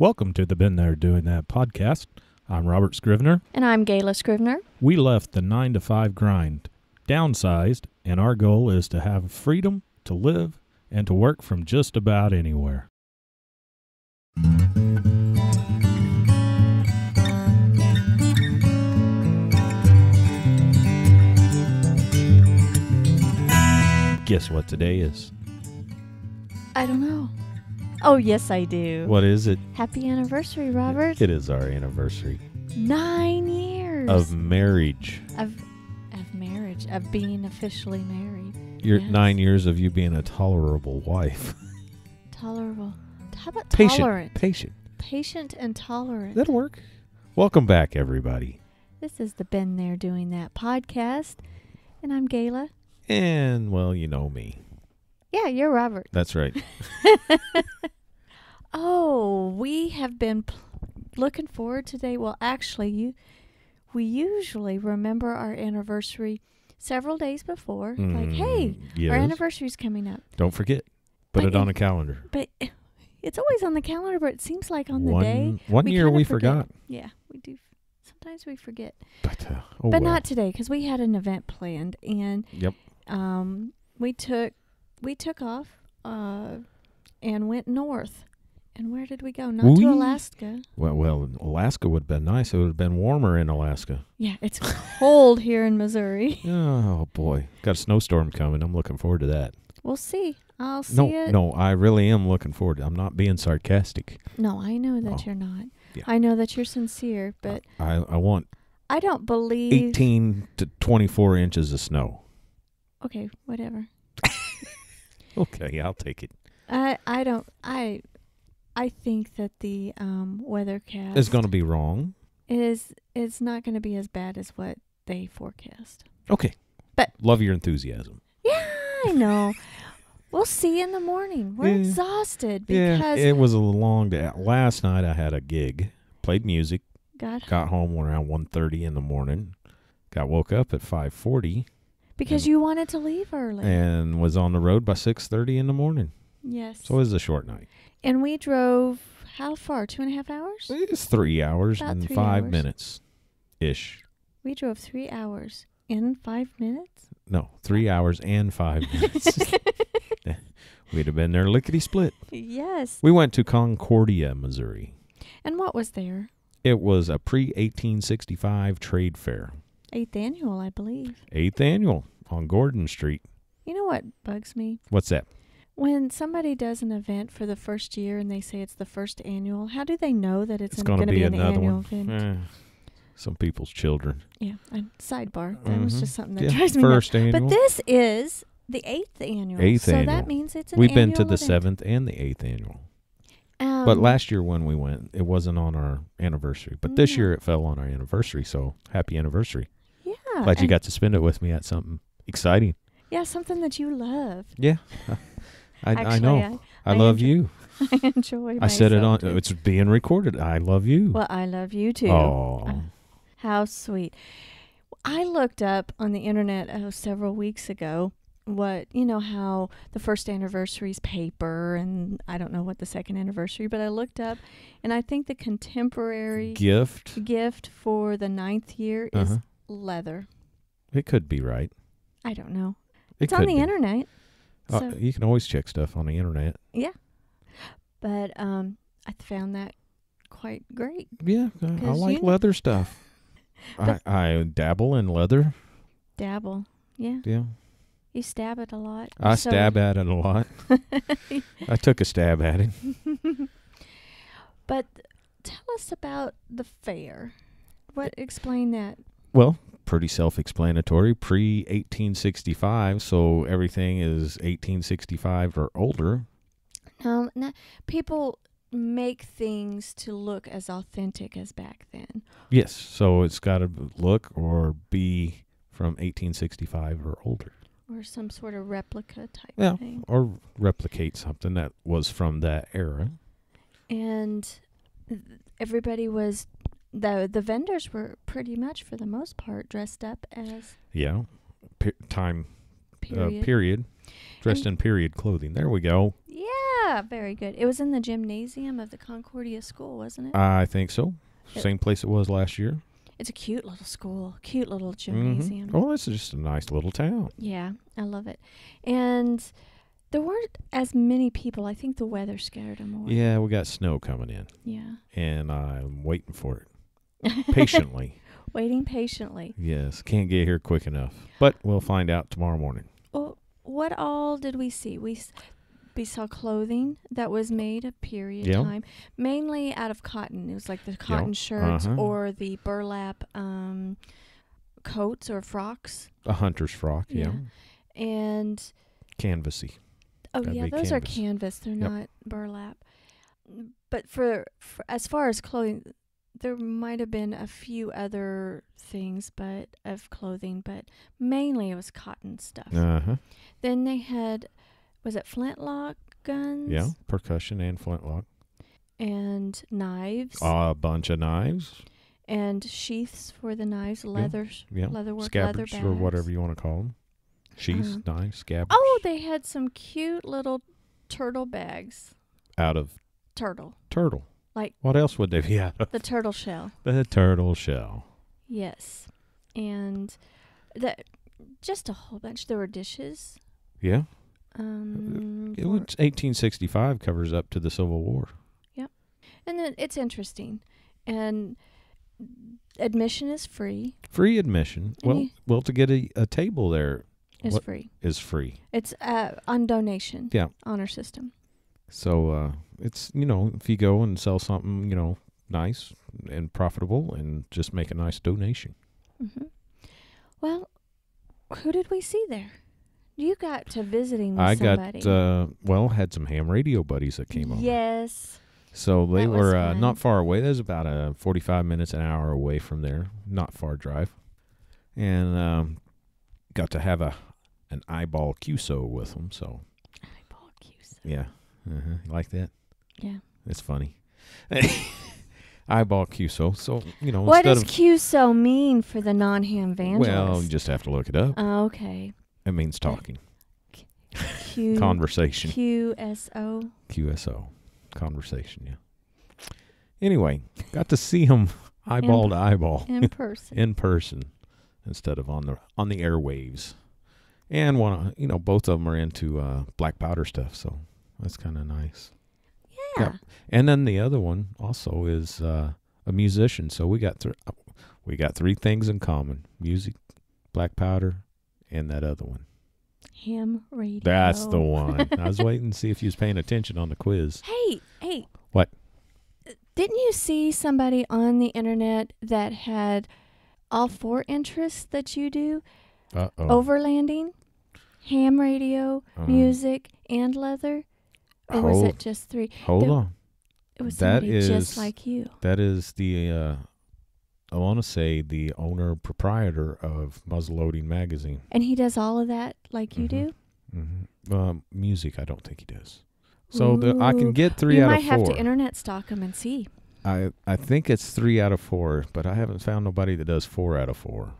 Welcome to the Been There Doing That podcast. I'm Robert Scrivener. And I'm Gayla Scrivener. We left the nine to five grind, downsized, and our goal is to have freedom to live and to work from just about anywhere. Guess what today is? I don't know. Oh, yes, I do. What is it? Happy anniversary, Robert. It is our anniversary. Nine years of marriage. Of of marriage, of being officially married. Your yes. nine years of you being a tolerable wife. Tolerable. How about patient, tolerant? Patient. Patient and tolerant. That'll work. Welcome back, everybody. This is the Ben There Doing That podcast, and I'm Gayla. And well, you know me. Yeah, you're Robert. That's right. oh, we have been pl- looking forward today. Well, actually, you we usually remember our anniversary several days before. Mm, like, hey, yes. our is coming up. Don't forget. Put but it on a calendar. But it's always on the calendar, but it seems like on one, the day. One we year we forget. forgot. Yeah, we do. Sometimes we forget. But, uh, oh but well. not today because we had an event planned and yep. um, we took we took off uh, and went north. And where did we go? Not Wee. to Alaska. Well, well, Alaska would have been nice. It would have been warmer in Alaska. Yeah, it's cold here in Missouri. Oh boy, got a snowstorm coming. I'm looking forward to that. We'll see. I'll see no, it. No, I really am looking forward. To, I'm not being sarcastic. No, I know that oh. you're not. Yeah. I know that you're sincere, but I, I, I want. I don't believe eighteen to twenty-four inches of snow. Okay, whatever. Okay, I'll take it. I I don't I I think that the um, weathercast is going to be wrong. is it's not going to be as bad as what they forecast. Okay. But- love your enthusiasm. Yeah, I know. we'll see in the morning. We're Yeah. exhausted because yeah, it was a long day. Last night I had a gig, played music, got home around 1.30 in the morning, got woke up at 5.40, because you wanted to leave early and was on the road by 6.30 in the morning yes so it was a short night and we drove how far two and a half hours it's three hours About and three five hours. minutes ish we drove three hours in five minutes no three hours and five minutes we'd have been there lickety split yes we went to concordia missouri and what was there it was a pre 1865 trade fair Eighth annual, I believe. Eighth annual on Gordon Street. You know what bugs me? What's that? When somebody does an event for the first year and they say it's the first annual, how do they know that it's, it's going to be, be, an annual one. event? Eh, some people's children. Yeah. And sidebar. That mm-hmm. was just something that yeah, drives me First annual. But this is the eighth annual. Eighth so annual. that means it's an We've been to the event. seventh and the eighth annual. Um, but last year when we went, it wasn't on our anniversary. But this year it fell on our anniversary. So happy anniversary. Yeah. Glad you got to spend it with me at something exciting. Yeah, something that you love. Yeah. I, Actually, I know. I, I, I love enjoy, you. I enjoy. I said it on. Too. It's being recorded. I love you. Well, I love you too. Oh, uh, how sweet! I looked up on the internet oh, several weeks ago what you know how the first anniversary's paper and I don't know what the second anniversary, but I looked up and I think the contemporary gift gift for the ninth year uh-huh. is leather. It could be right. I don't know. It it's on the be. internet. Uh, You can always check stuff on the internet. Yeah. But um, I found that quite great. Yeah, I, like leather stuff. I, I dabble in leather. Dabble, yeah. Yeah. You stab it a lot. I so stab at it a lot. I took a stab at it. but tell us about the fair. What explain that well, pretty self-explanatory. Pre 1865, so everything is 1865 or older. no, people make things to look as authentic as back then. Yes, so it's got to look or be from 1865 or older. Or some sort of replica type yeah, thing. Or replicate something that was from that era. And everybody was though the vendors were pretty much for the most part dressed up as yeah Pe- time uh, period, uh, period. dressed and in period clothing there we go yeah very good it was in the gymnasium of the concordia school wasn't it i think so it same place it was last year it's a cute little school cute little mm-hmm. gymnasium mm-hmm. oh it's just a nice little town yeah i love it and there weren't as many people. I think the weather scared them away. Yeah, we got snow coming in. Yeah. And I'm waiting for it. patiently. Waiting patiently. Yes, can't get here quick enough. But we'll find out tomorrow morning. Well, what all did we see? We we saw clothing that was made a period yep. time, mainly out of cotton. It was like the cotton yep. shirts uh-huh. or the burlap um, coats or frocks. A hunter's frock, yeah. yeah. And canvasy. Oh That'd yeah, those canvas. are canvas. They're yep. not burlap. But for, for, as far as clothing, there might have been a few other things but of clothing but mainly it was cotton stuff uh-huh. then they had was it flintlock guns yeah percussion and flintlock and knives a bunch of knives and sheaths for the knives leather yeah, yeah. leather work scabbards leather or whatever you want to call them sheaths uh-huh. knives scabbards oh they had some cute little turtle bags out of turtle turtle like what else would they be out of? The turtle shell. The turtle shell. Yes, and that just a whole bunch. There were dishes. Yeah. Um, uh, it was 1865 covers up to the Civil War. Yep, and then it's interesting, and admission is free. Free admission. And well, well, to get a, a table there is free. Is free. It's uh, on donation. Yeah. Honor system. So uh, it's you know if you go and sell something you know nice and profitable and just make a nice donation. Mm-hmm. Well, who did we see there? You got to visiting. I somebody. got uh, well had some ham radio buddies that came over. Yes. So they that were uh, not far away. was about a uh, 45 minutes an hour away from there, not far drive, and um, got to have a an eyeball QSO with them. So eyeball QSO. Yeah, uh-huh. You like that? Yeah. it's funny. Eyeball QSO. So, you know, what does of, QSO mean for the non ham van? Well, you just have to look it up. Oh, okay. It means talking. Q- Conversation. QSO. QSO. Conversation, yeah. Anyway, got to see him eyeball in, to eyeball. In person. in person instead of on the on the airwaves. And one, you know, both of them are into uh, black powder stuff, so that's kind of nice. Yeah. And then the other one also is uh, a musician. So we got three. We got three things in common: music, black powder, and that other one. Ham radio. That's the one. I was waiting to see if you was paying attention on the quiz. Hey, hey. What? Uh, didn't you see somebody on the internet that had all four interests that you do? Uh-oh. Overlanding, ham radio, uh-huh. music, and leather. Or hold, was it just three? Hold there, on. It was that is, just like you. That is the uh, I want to say the owner proprietor of Muzzleloading magazine. And he does all of that like you mm-hmm. do. Mm-hmm. Um, music, I don't think he does. So the, I can get three you out of four. might have to internet stalk him and see. I I think it's three out of four, but I haven't found nobody that does four out of four.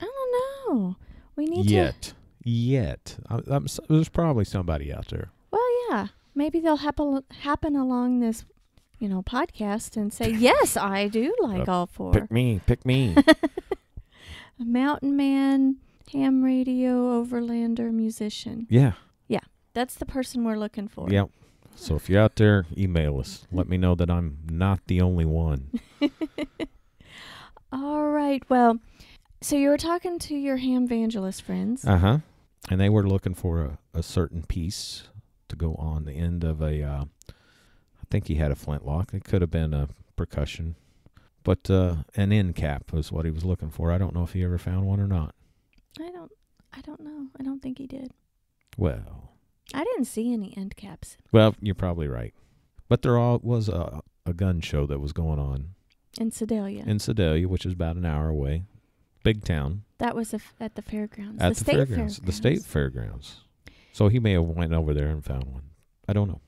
I don't know. We need yet to... yet. Yet. there's probably somebody out there. Well, yeah maybe they'll happen happen along this, you know, podcast and say, "Yes, I do like uh, all four. Pick me, pick me. Mountain man, ham radio, overlander, musician. Yeah. Yeah, that's the person we're looking for. Yep. So if you're out there, email us. Let me know that I'm not the only one. All right. Well, so you were talking to your ham evangelist friends. Uh huh. And they were looking for a, a certain piece to go on the end of a. Uh, I think he had a flintlock. It could have been a percussion, but uh, an end cap was what he was looking for. I don't know if he ever found one or not. I don't. I don't know. I don't think he did. Well, I didn't see any end caps. Well, you're probably right, but there all was a a gun show that was going on in Sedalia. In Sedalia, which is about an hour away, big town. That was at the fairgrounds. At the, the state fairgrounds, fairgrounds, The state fairgrounds. So he may have went over there and found one. I don't know.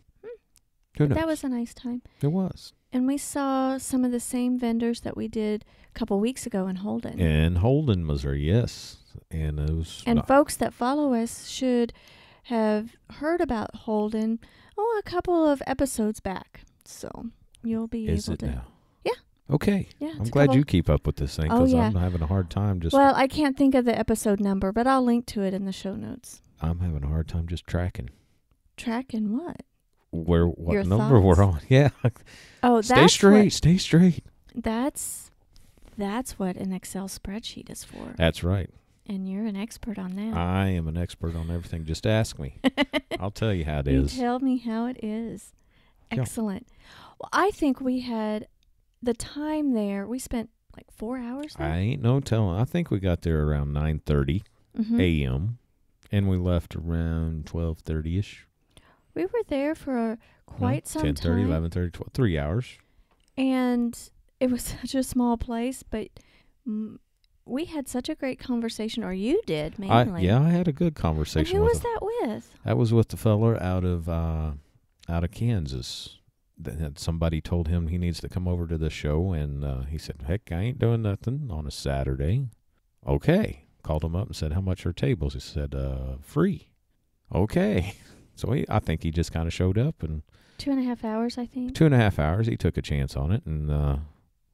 Who knows? That was a nice time. It was. And we saw some of the same vendors that we did a couple weeks ago in Holden. In Holden, Missouri, yes. And was. And folks that follow us should have heard about Holden oh a couple of episodes back. So you'll be Is able it to now? Okay. Yeah, I'm glad you keep up with this thing because oh, yeah. I'm having a hard time just. Well, I can't think of the episode number, but I'll link to it in the show notes. I'm having a hard time just tracking. Tracking what? Where what Your number thoughts? we're on? Yeah. Oh, stay straight. What, stay straight. That's that's what an Excel spreadsheet is for. That's right. And you're an expert on that. I am an expert on everything. Just ask me. I'll tell you how it is. You tell me how it is. Excellent. Yeah. Well, I think we had the time there. We spent like four hours. I ain't no telling. I think we got there around nine thirty mm-hmm. a.m. And we left around 12.30ish. We were there for quite some time. Ten thirty, eleven thirty, three 12, three hours. And it was such a small place, but m- we had such a great conversation, or you did mainly. I, yeah, I had a good conversation. And who was that with? That was with the feller out of uh, out of Kansas. That somebody told him he needs to come over to the show, and uh, he said, "Heck, I ain't doing nothing on a Saturday." Okay, called him up and said, "How much are tables?" He said, uh, "Free." Okay, so he, I think he just kind of showed up and two and a half hours, I think. Two and a half hours. He took a chance on it, and uh,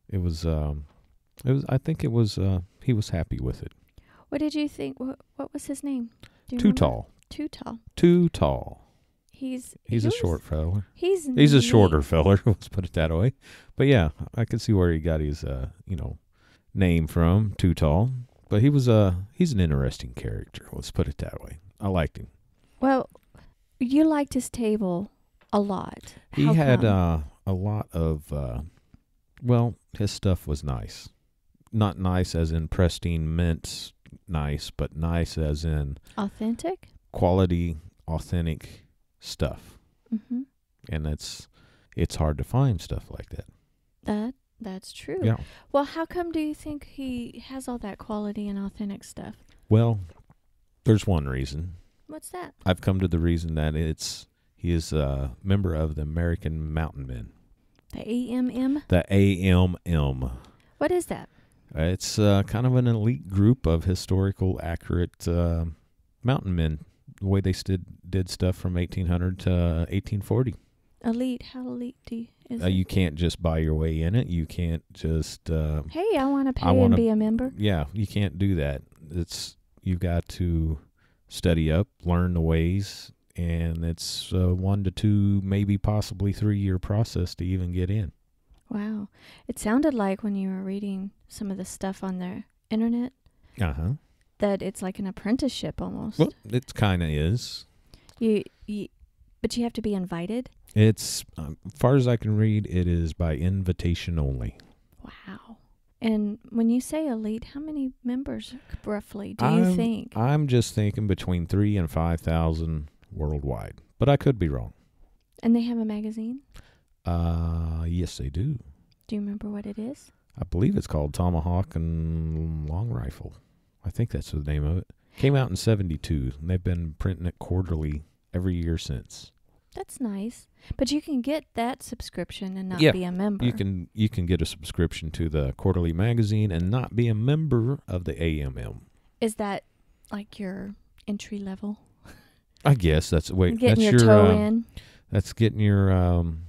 it was, um, it was. I think it was. Uh, he was happy with it. What did you think? What, what was his name? Too remember? tall. Too tall. Too tall. He's he's he a was, short feller. He's he's neat. a shorter feller. Let's put it that way. But yeah, I can see where he got his uh, you know name from. Too tall. But he was a uh, he's an interesting character. Let's put it that way. I liked him. Well, you liked his table a lot. He had uh a lot of uh well, his stuff was nice. Not nice as in pristine mint, nice, but nice as in authentic, quality, authentic stuff. Mm-hmm. And it's it's hard to find stuff like that. That that's true. Yeah. Well, how come do you think he has all that quality and authentic stuff? Well, there's one reason. What's that? I've come to the reason that it's he is a member of the American Mountain Men. The AMM? The AMM. What is that? Uh, it's uh, kind of an elite group of historical, accurate uh, mountain men. The way they stood, did stuff from 1800 to 1840 elite. How elite do you? Uh, you can't just buy your way in it. You can't just. Uh, hey, I want to pay wanna, and be a member. Yeah, you can't do that. It's you've got to study up, learn the ways, and it's uh, one to two, maybe possibly three year process to even get in. Wow, it sounded like when you were reading some of the stuff on the internet. Uh huh. That it's like an apprenticeship almost. Well, it kind of is. You, you but you have to be invited? It's, um, far as I can read, it is by invitation only. Wow. And when you say elite, how many members roughly do I'm, you think? I'm just thinking between three and 5,000 worldwide, but I could be wrong. And they have a magazine? Uh, yes, they do. Do you remember what it is? I believe it's called Tomahawk and Long Rifle. I think that's the name of it. Came out in 72. And they've been printing it quarterly every year since. That's nice. But you can get that subscription and not yeah, be a member. You can you can get a subscription to the quarterly magazine and not be a member of the AMM. Is that like your entry level? I guess that's wait. Getting that's your, your toe um, in. That's getting your um,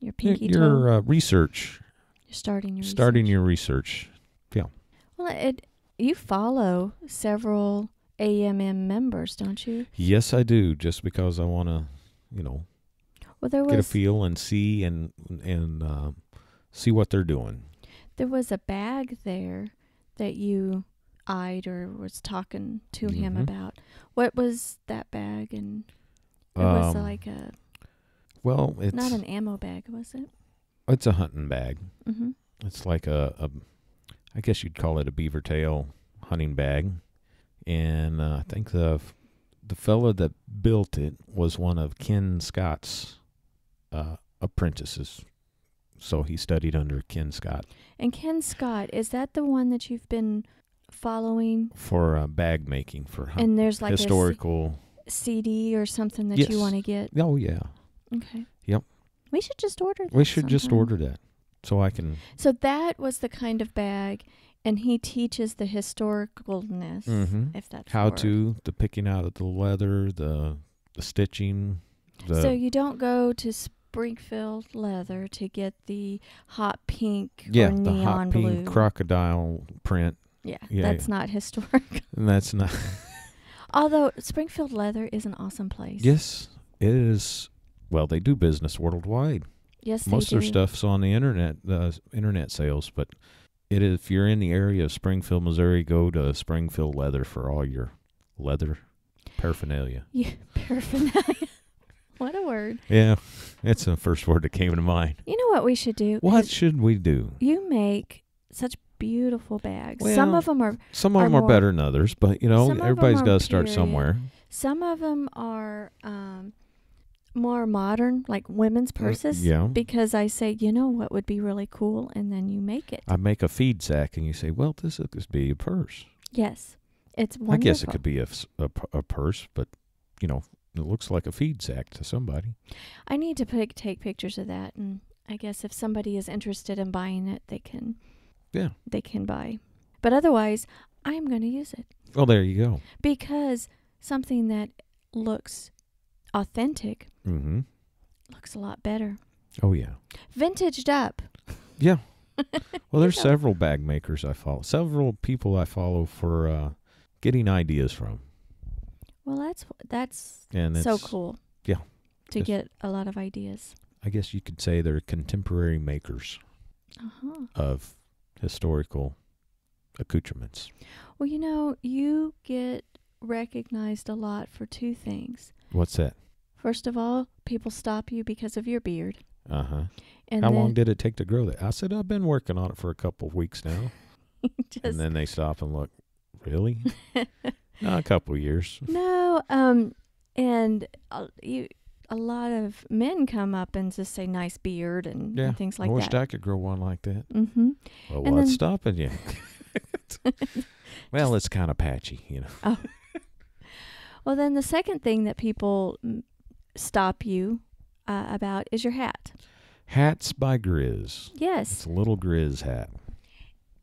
your pinky your, your uh, research. You're starting your starting research. your research. Yeah. Well, it you follow several AMM members, don't you? Yes, I do. Just because I want to, you know, well, there was, get a feel and see and and uh, see what they're doing. There was a bag there that you eyed or was talking to mm-hmm. him about. What was that bag? And it um, was like a well, it's not an ammo bag, was it? It's a hunting bag. Mm-hmm. It's like a, a, I guess you'd call it a beaver tail hunting bag and uh, I think the the fellow that built it was one of Ken Scott's uh, apprentices. So he studied under Ken Scott. And Ken Scott is that the one that you've been following for uh, bag making for and there's like historical a C- CD or something that yes. you want to get. Oh yeah. Okay. Yep. We should just order. that. We should sometime. just order that, so I can. So that was the kind of bag and he teaches the historicalness, mm-hmm. if that's how to the picking out of the leather, the the stitching. The so you don't go to Springfield leather to get the hot pink, yeah, the hot blue. pink crocodile print. Yeah, yeah that's yeah. not historic. And that's not. Although Springfield leather is an awesome place. Yes, it is. Well, they do business worldwide. Yes, most of their stuff's on the internet, the uh, internet sales, but it is, if you're in the area of Springfield, Missouri, go to Springfield Leather for all your leather paraphernalia. Yeah, paraphernalia. what a word. Yeah, that's the first word that came to mind. You know what we should do? What should we do? You make such beautiful bags. Well, some of them are some of are them are better than others, but you know everybody's got to start somewhere. Some of them are um, more modern, like women's purses. yeah. Because I say, you know what would be really cool, and then you make it. I make a feed sack, and you say, well, this could be a purse. Yes, it's wonderful. I guess it could be a, a, a purse, but you know, it looks like a feed sack to somebody. I need to take pictures of that, and I guess if somebody is interested in buying it, they can. Yeah. They can buy, but otherwise, I'm going to use it. Well, there you go. Because something that looks authentic Mm-hmm. Looks a lot better. Oh yeah. Vintaged up. Yeah. Well, there's several bag makers I follow, several people I follow for uh, getting ideas from. Well, that's that's and so cool. Yeah. To get a lot of ideas. I guess you could say they're contemporary makers uh-huh. of historical accoutrements. Well, you know, you get recognized a lot for two things. What's that? First of all, people stop you because of your beard. Uh huh. And How then, long did it take to grow that? I said I've been working on it for a couple of weeks now. just, and then they stop and look. Really? Not a couple years. No. Um. And uh, you, a lot of men come up and just say nice beard and, yeah, and things like that. I wish that. I could grow one like that. Mm-hmm. Well, and what's then, stopping you? well, just, it's kind of patchy, you know. Oh. Well, then the second thing that people stop you uh, about is your hat. Hats by Grizz. Yes. It's a little Grizz hat.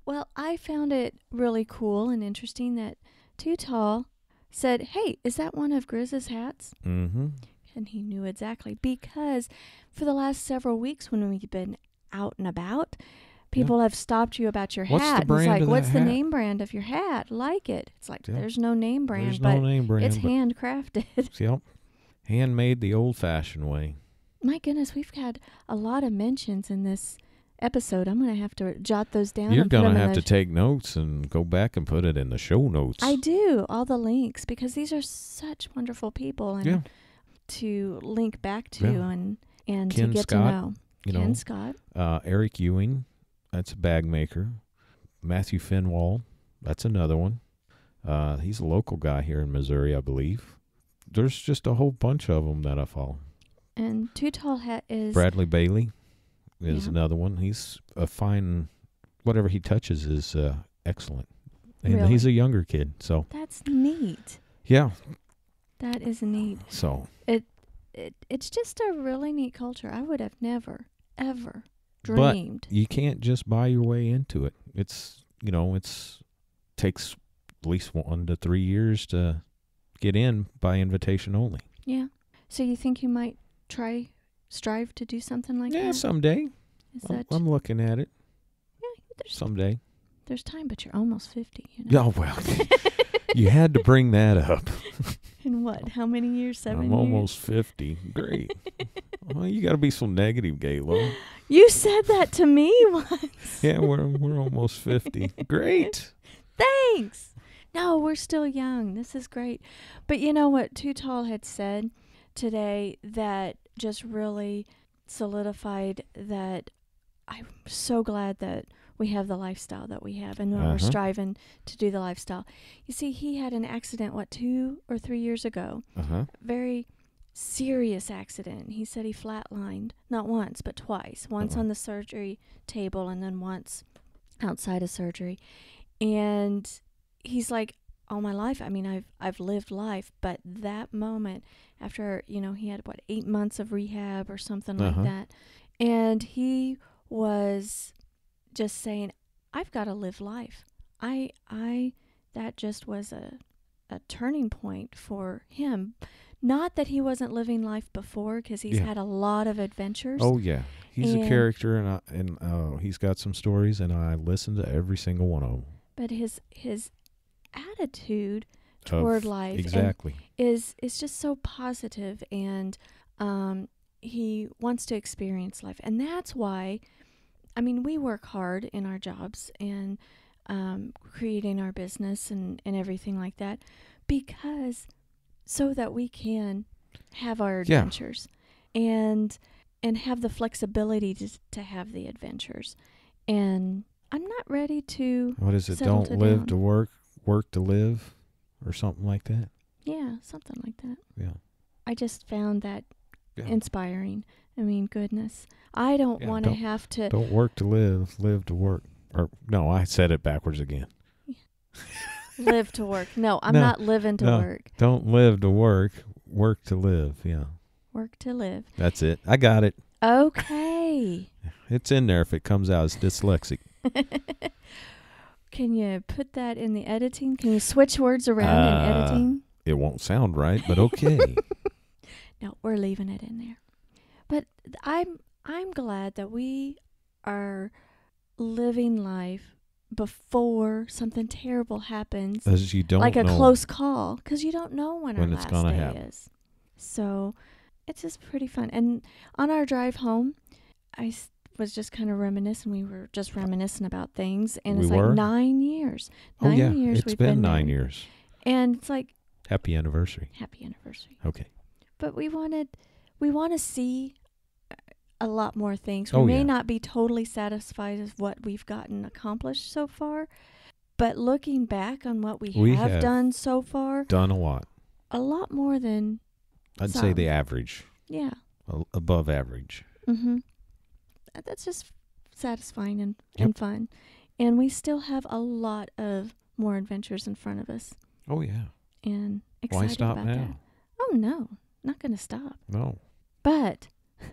Well, I found it really cool and interesting that Too Tall said, Hey, is that one of Grizz's hats? Mm hmm. And he knew exactly because for the last several weeks when we've been out and about, people yeah. have stopped you about your what's hat. it's like, what's the hat? name brand of your hat? Like it. It's like, there's no name brand, there's but no name brand, it's but handcrafted. Yep handmade the old fashioned way. My goodness, we've had a lot of mentions in this episode. I'm going to have to jot those down. You're going to have to take notes and go back and put it in the show notes. I do, all the links, because these are such wonderful people and yeah. to link back to yeah. and, and to get Scott, to know. You Ken know, Scott. Uh, Eric Ewing, that's a bag maker. Matthew Finwall, that's another one. Uh, he's a local guy here in Missouri, I believe there's just a whole bunch of them that I follow. And Too Tall Hat is Bradley Bailey is yeah. another one. He's a fine. Whatever he touches is uh, excellent, and really? he's a younger kid. So that's neat. Yeah, that is neat. So it, it it's just a really neat culture. I would have never ever dreamed. But you can't just buy your way into it. It's you know it's takes at least one to three years to get in by invitation only. Yeah. So you think you might try strive to do something like yeah, that? someday. Is I'm, that I'm looking at it. Yeah, there's someday. There's time, but you're almost fifty. You know? Oh well, you had to bring that up. In what? How many years? Seven. I'm years? almost fifty. Great. well, you got to be so negative, Gayla. You said that to me once. yeah, we're we're almost fifty. Great. Thanks no, we're still young. This is great. But you know what Too Tall had said today that just really solidified that I'm so glad that we have the lifestyle that we have and uh-huh. we're striving to do the lifestyle. You see, he had an accident, what, two or three years ago? Uh-huh. Very serious accident. He said he flatlined, not once, but twice. Once uh-huh. on the surgery table and then once outside of surgery. And he's like all my life. I mean, I've I've lived life, but that moment after you know he had what eight months of rehab or something uh-huh. like that, and he was just saying, "I've got to live life." I I that just was a a turning point for him. Not that he wasn't living life before, because he's yeah. had a lot of adventures. Oh yeah, he's and a character, and I, and uh, he's got some stories, and I listen to every single one of them. But his his attitude toward of, life exactly is is just so positive and um, he wants to experience life and that's why i mean we work hard in our jobs and um, creating our business and, and everything like that because so that we can have our adventures yeah. and and have the flexibility to, to have the adventures and i'm not ready to what is it don't live down. to work work to live or something like that. Yeah, something like that. Yeah. I just found that yeah. inspiring. I mean, goodness. I don't yeah, want to have to Don't work to live, live to work. Or no, I said it backwards again. live to work. No, I'm no, not living to no, work. Don't live to work, work to live. Yeah. Work to live. That's it. I got it. Okay. it's in there if it comes out as dyslexic. Can you put that in the editing? Can you switch words around uh, in editing? It won't sound right, but okay. no, we're leaving it in there. But I'm I'm glad that we are living life before something terrible happens. As you don't like a close call because you don't know when, when our last day happen. is. So it's just pretty fun. And on our drive home, I was just kind of reminiscing. We were just reminiscing about things, and we it's were? like nine years. Oh, nine oh yeah, years it's been, been nine years. And it's like happy anniversary. Happy anniversary. Okay. But we wanted, we want to see a lot more things. We oh, may yeah. not be totally satisfied with what we've gotten accomplished so far, but looking back on what we, we have, have, done so far, done a lot. A lot more than I'd some. say the average. Yeah. above average. Mm-hmm that's just satisfying and, yep. and fun. And we still have a lot of more adventures in front of us. Oh yeah. And excited Why stop about now? that. Oh no, not going to stop. No. But.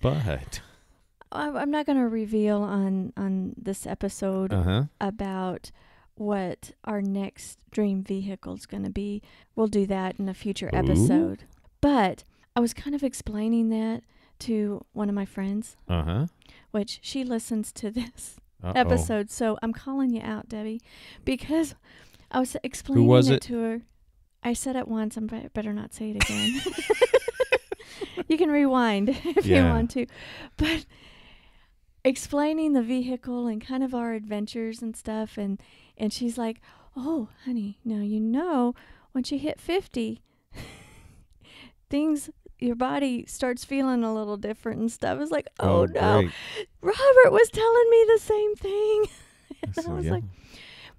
but. I'm not going to reveal on on this episode uh-huh. about what our next dream vehicle is going to be. We'll do that in a future Ooh. episode. But I was kind of explaining that to one of my friends. Uh huh. Which she listens to this Uh-oh. episode, so I'm calling you out, Debbie, because I was explaining was it, it, to her. I said it once. I better not say it again. you can rewind if yeah. you want to, but explaining the vehicle and kind of our adventures and stuff, and and she's like, "Oh, honey, now you know when she hit fifty, things your body starts feeling a little different and stuff. It's like, oh, oh no, great. Robert was telling me the same thing. and so, I was yeah. like,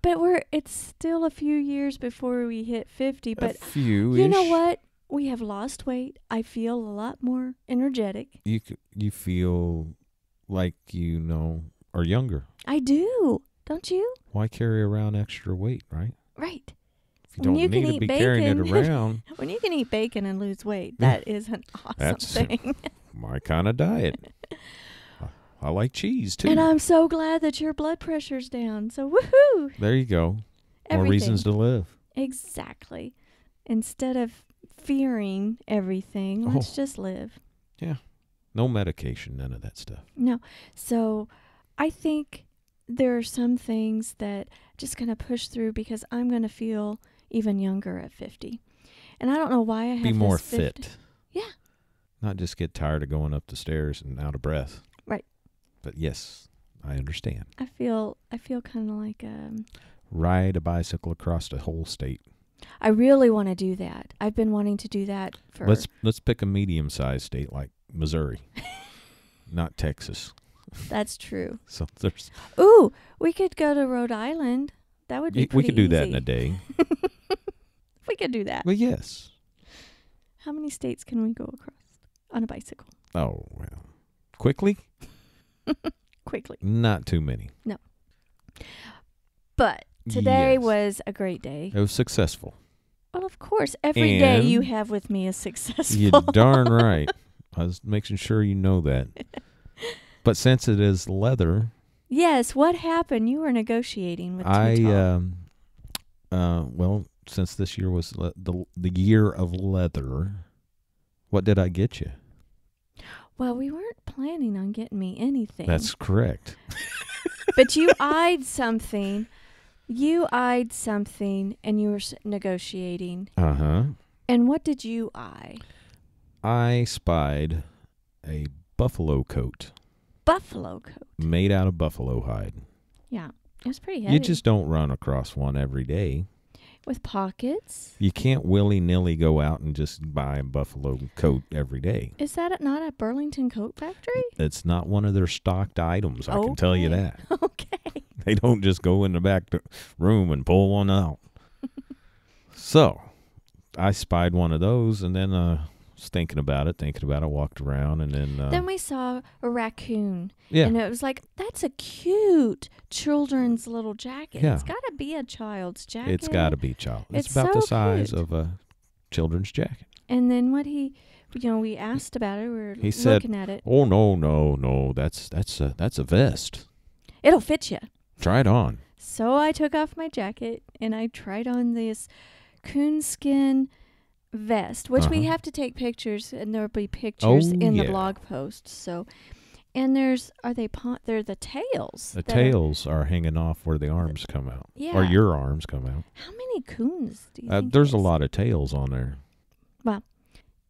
but we're it's still a few years before we hit 50 but you know what we have lost weight i feel a lot more energetic you you feel like you know are younger i do don't you why carry around extra weight right right you don't you need to be bacon, carrying it around. when you can eat bacon and lose weight, that is an awesome That's thing. my kind of diet. I, like cheese too. And I'm so glad that your blood pressure's down. So woohoo! There you go. Everything. More reasons to live. Exactly. Instead of fearing everything, let's oh. just live. Yeah. No medication, none of that stuff. No. So I think there are some things that just going to push through because I'm going to feel even younger at 50. And I don't know why I have be more fit. Yeah. Not just get tired of going up the stairs and out of breath. Right. But yes, I understand. I feel I feel kind of like um ride a bicycle across the whole state. I really want to do that. I've been wanting to do that for Let's let's pick a medium-sized state like Missouri. not Texas. That's true. so there's Ooh, we could go to Rhode Island. That would be We could do easy. that in a day. we could do that. Well, yes. How many states can we go across on a bicycle? Oh, well. Quickly? Quickly. Not too many. No. But today yes. was a great day. It was successful. Well, of course. every and day you have with me is successful. You're darn right. I was making sure you know that. but since it is leather. Yes. What happened? You were negotiating with I, um, uh, well, since this year was le- the the year of leather, what did I get you? Well, we weren't planning on getting me anything. That's correct. but you eyed something. You eyed something and you were negotiating. Uh huh. And what did you eye? I spied a buffalo coat. Buffalo coat? Made out of buffalo hide. Yeah. It was pretty heavy. You just don't run across one every day with pockets. You can't willy nilly go out and just buy a buffalo coat every day. Is that not at Burlington Coat Factory? It's not one of their stocked items. Okay. I can tell you that. okay. They don't just go in the back room and pull one out. so I spied one of those, and then uh, was thinking about it, thinking about it, walked around, and then uh, then we saw a raccoon. Yeah, and it was like that's a cute children's little jacket. Yeah. it's got to be a child's jacket. It's got to be child. It's, it's about so the size cute. of a children's jacket. And then what he, you know, we asked about it. We are he said, looking at it. Oh no, no, no! That's that's a that's a vest. It'll fit you. Try it on. So I took off my jacket and I tried on this coonskin vest, which uh-huh. we have to take pictures, and there will be pictures oh, in yeah. the blog post. So, and there's are they? Pon- they're the tails. The tails are, are, hanging off where the arms come out. Yeah. Or your arms come out. How many coons do you? Uh, there's a lot of tails on there. Well,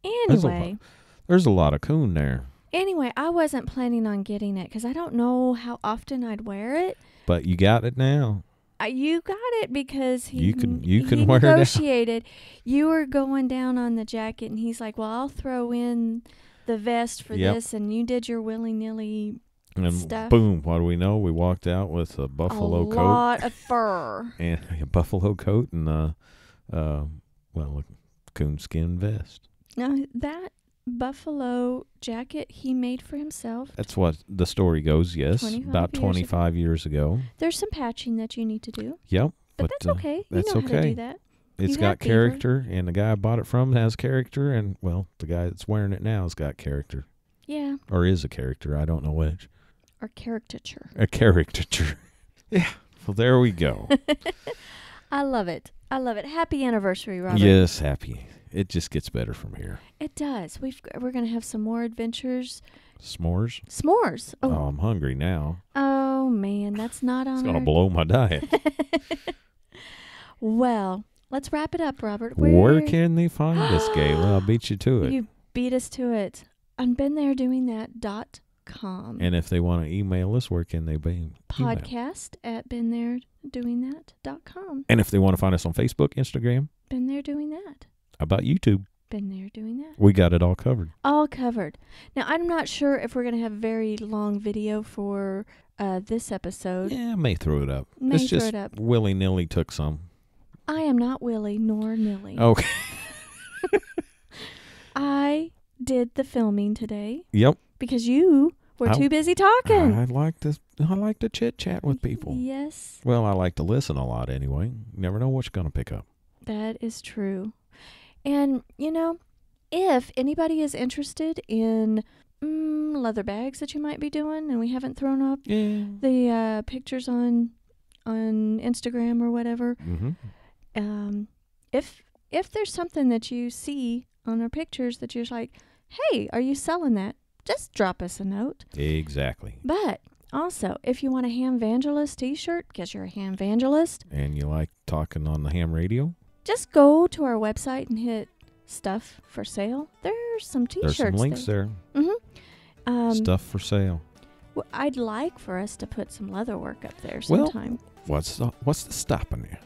anyway, there's a, lo- there's a lot of coon there. Anyway, I wasn't planning on getting it because I don't know how often I'd wear it. But you got it now you got it because he you can you can wear negotiated. You were going down on the jacket, and he's like, "Well, I'll throw in the vest for yep. this," and you did your willy nilly. And stuff. boom! What do we know? We walked out with a buffalo a coat, a lot of fur, and a buffalo coat, and a, uh, uh, well, a coonskin vest. Now that buffalo jacket he made for himself. That's what the story goes, yes. 25 about years 25 ago. years ago. There's some patching that you need to do. Yep. But, but that's uh, okay. That's you know okay. how to do that. It's you got character, and the guy I bought it from has character, and, well, the guy that's wearing it now has got character. Yeah. Or is a character. I don't know which. Or caricature. A caricature. yeah. Well, there we go. I love it. I love it. Happy anniversary, Robert. Yes, happy. It just gets better from here. It does. We've we're gonna have some more adventures. S'mores. S'mores. Oh, oh I'm hungry now. Oh man, that's not on. it's gonna our... blow my diet. well, let's wrap it up, Robert. Where, Where can they find us, Gayla? I'll beat you to it. You beat us to it. I've been there doing that. Dot com. And if they want to email us, where can they be? Podcast at been there doing that dot com. And if they want to find us on Facebook, Instagram, been there doing that. How about YouTube? Been there doing that. We got it all covered. All covered. Now I'm not sure if we're gonna have very long video for uh, this episode. Yeah, I may throw it up. May it's throw it up. Willy nilly took some. I am not Willy nor Nilly. Okay. I did the filming today. Yep because you were I, too busy talking. I like to I like to chit chat with people. Yes. Well, I like to listen a lot anyway. never know what you're going to pick up. That is true. And you know, if anybody is interested in mm, leather bags that you might be doing, and we haven't thrown up yeah. the uh, pictures on on Instagram or whatever, mm-hmm. um, if if there's something that you see on our pictures that you're like, hey, are you selling that? just drop us a note. Exactly. But also, if you want a Ham evangelist t shirt, because you're a Ham evangelist, and you like talking on the ham radio, just go to our website and hit stuff for sale. There's some t shirts. There's some links there. there. Mm-hmm. Um, stuff for sale. Well, I'd like for us to put some leather work up there sometime. Well, what's the, what's the stopping you?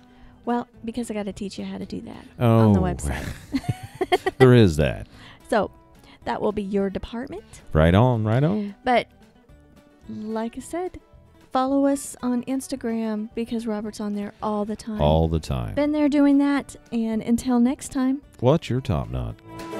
Well, because I got to teach you how to do that oh. on the oh. website. there is that. So that will be your department. Right on, right on. But like I said, follow us on Instagram because Robert's on there all the time. All the time. Been there doing that. And until next time, watch your top knot.